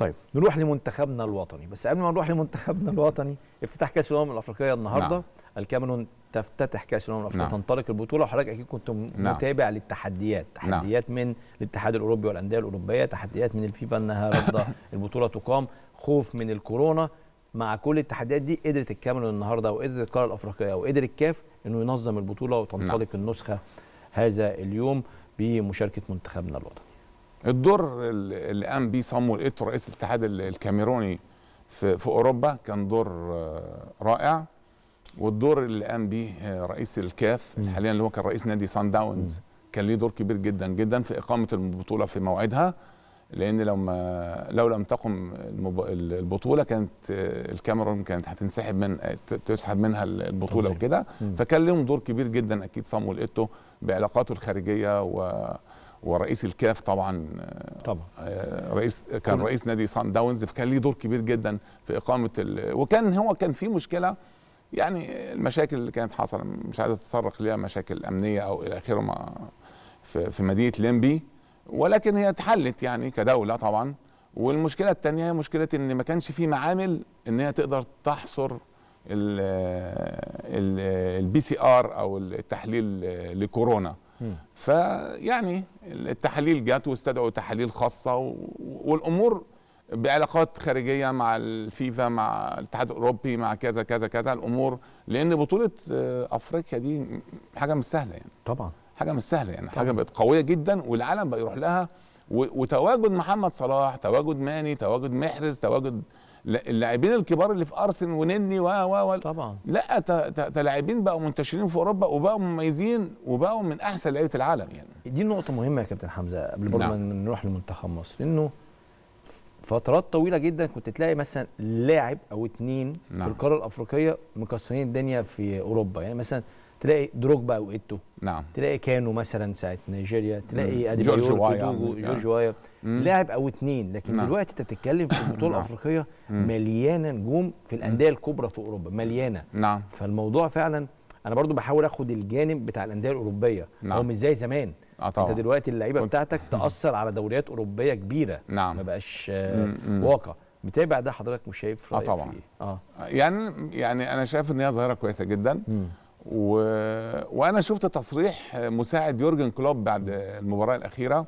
طيب نروح لمنتخبنا الوطني بس قبل ما نروح لمنتخبنا الوطني افتتاح كاس الامم الافريقيه النهارده نعم. الكاميرون تفتتح كاس الامم الافريقيه نعم. تنطلق البطوله وحضرتك اكيد كنت نعم. متابع نعم. للتحديات تحديات نعم. من الاتحاد الاوروبي والانديه الاوروبيه تحديات من الفيفا انها رافضه البطوله تقام خوف من الكورونا مع كل التحديات دي قدرت الكاميرون النهارده وقدرت القاره الافريقيه وقدر الكاف انه ينظم البطوله وتنطلق نعم. النسخه هذا اليوم بمشاركه منتخبنا الوطني الدور اللي قام بيه صامويل ايتو رئيس الاتحاد الكاميروني في, في اوروبا كان دور آه، رائع والدور اللي قام بيه آه، رئيس الكاف حاليا اللي هو كان رئيس نادي سان داونز كان ليه دور كبير جدا جدا في اقامه البطوله في موعدها لان لو ما لو لم تقم البطوله كانت آه، الكاميرون كانت هتنسحب من تسحب منها البطوله وكده فكان لهم دور كبير جدا اكيد صامويل ايتو بعلاقاته الخارجيه و ورئيس الكاف طبعا طبعا آه، رئيس كان رئيس نادي سان داونز فكان ليه دور كبير جدا في اقامه ال... وكان هو كان في مشكله يعني المشاكل اللي كانت حصل مش عايز اتطرق ليها مشاكل امنيه او الى اخره في, في مدينه ليمبي ولكن هي اتحلت يعني كدوله طبعا والمشكله الثانيه هي مشكله ان ما كانش في معامل ان هي تقدر تحصر البي سي ار او التحليل لكورونا فيعني التحاليل جت واستدعوا تحاليل خاصه والامور بعلاقات خارجيه مع الفيفا مع الاتحاد الاوروبي مع كذا كذا كذا الامور لان بطوله آه، افريقيا دي حاجه مش سهله يعني طبعا حاجه مش سهله يعني طبعا. حاجه بقت قويه جدا والعالم بقى يروح لها وتواجد محمد صلاح تواجد ماني تواجد محرز تواجد اللاعبين الكبار اللي في ارسنال ونني و و و طبعا لا تلاعبين بقوا منتشرين في اوروبا وبقوا مميزين وبقوا من احسن لعيبه العالم يعني دي نقطه مهمه يا كابتن حمزه قبل برضه نعم. ما نروح لمنتخب مصر انه فترات طويله جدا كنت تلاقي مثلا لاعب او اتنين نعم. في القاره الافريقيه مكسرين الدنيا في اوروبا يعني مثلا تلاقي دروجبا وايتو نعم تلاقي كانوا مثلا ساعه نيجيريا تلاقي اديبايور جورج وايا جورج نعم. وايا لاعب او اثنين لكن نعم. دلوقتي انت بتتكلم في البطوله الافريقيه نعم. مليانه نجوم في الانديه الكبرى في اوروبا مليانه نعم فالموضوع فعلا انا برضو بحاول اخد الجانب بتاع الانديه الاوروبيه نعم. هو مش زي زمان آه طبعا. انت دلوقتي اللعيبه بتاعتك تاثر على دوريات اوروبيه كبيره نعم ما بقاش واقع متابع ده حضرتك مش شايف اه طبعا فيه. اه يعني يعني انا شايف ان هي ظاهره كويسه جدا مم. و... وانا شفت تصريح مساعد يورجن كلوب بعد المباراه الاخيره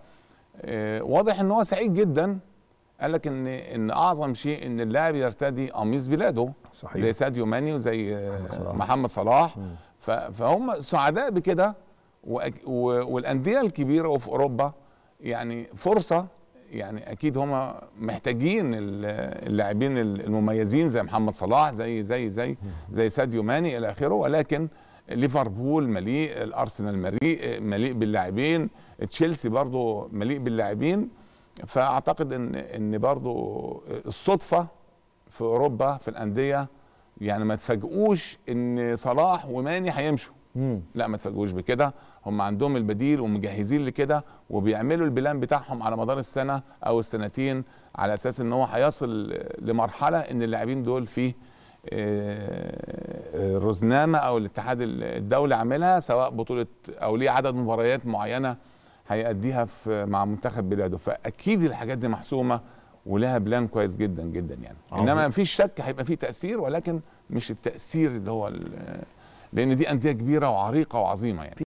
آه، واضح ان هو سعيد جدا قال لك ان ان اعظم شيء ان اللاعب يرتدي قميص بلاده صحيح. زي ساديو ماني وزي آه، صلاح. محمد صلاح ف... فهم سعداء بكده والانديه الكبيره وفي اوروبا يعني فرصه يعني اكيد هم محتاجين اللاعبين المميزين زي محمد صلاح زي زي زي زي ساديو ماني الى اخره ولكن ليفربول مليء الارسنال مليء مليء باللاعبين تشيلسي برضو مليء باللاعبين فاعتقد ان ان برضو الصدفه في اوروبا في الانديه يعني ما تفاجئوش ان صلاح وماني هيمشوا لا ما تفاجئوش بكده هم عندهم البديل ومجهزين لكده وبيعملوا البلان بتاعهم على مدار السنه او السنتين على اساس ان هو هيصل لمرحله ان اللاعبين دول فيه الرزنامه او الاتحاد الدولي عاملها سواء بطوله او ليه عدد مباريات معينه هيأديها في مع منتخب بلاده فاكيد الحاجات دي محسومه ولها بلان كويس جدا جدا يعني عظيم. انما مفيش شك هيبقى فيه تاثير ولكن مش التاثير اللي هو لان دي انديه كبيره وعريقه وعظيمه يعني